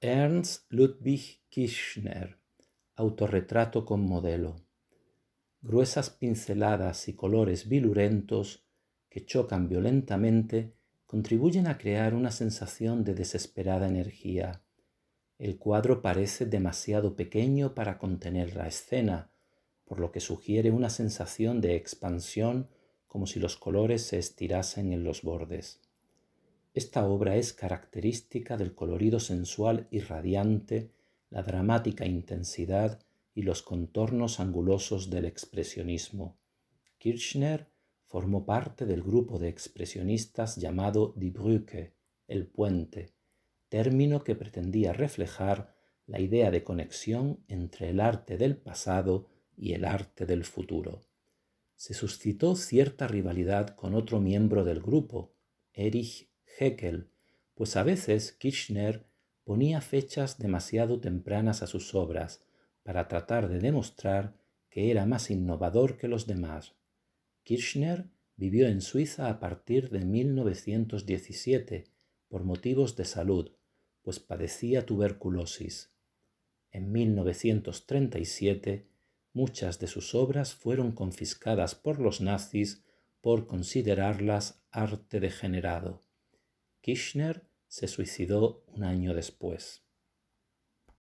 Ernst Ludwig Kirchner, autorretrato con modelo. Gruesas pinceladas y colores vilurentos, que chocan violentamente contribuyen a crear una sensación de desesperada energía. El cuadro parece demasiado pequeño para contener la escena, por lo que sugiere una sensación de expansión como si los colores se estirasen en los bordes. Esta obra es característica del colorido sensual y radiante, la dramática intensidad y los contornos angulosos del expresionismo. Kirchner formó parte del grupo de expresionistas llamado Die Brücke, el puente, término que pretendía reflejar la idea de conexión entre el arte del pasado y el arte del futuro. Se suscitó cierta rivalidad con otro miembro del grupo, Erich Heckel, pues a veces Kirchner ponía fechas demasiado tempranas a sus obras para tratar de demostrar que era más innovador que los demás. Kirchner vivió en Suiza a partir de 1917 por motivos de salud, pues padecía tuberculosis. En 1937 muchas de sus obras fueron confiscadas por los nazis por considerarlas arte degenerado. Kirchner se suicidó un año después.